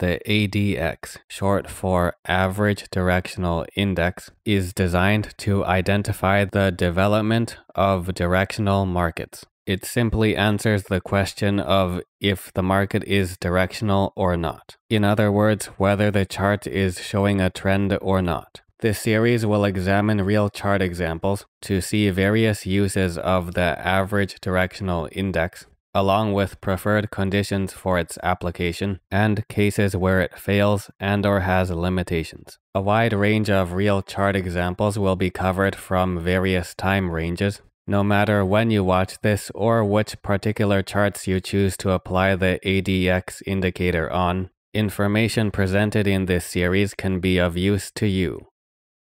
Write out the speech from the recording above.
The ADX, short for Average Directional Index, is designed to identify the development of directional markets. It simply answers the question of if the market is directional or not. In other words, whether the chart is showing a trend or not. This series will examine real chart examples to see various uses of the average directional index along with preferred conditions for its application and cases where it fails and or has limitations. A wide range of real chart examples will be covered from various time ranges, no matter when you watch this or which particular charts you choose to apply the ADX indicator on, information presented in this series can be of use to you.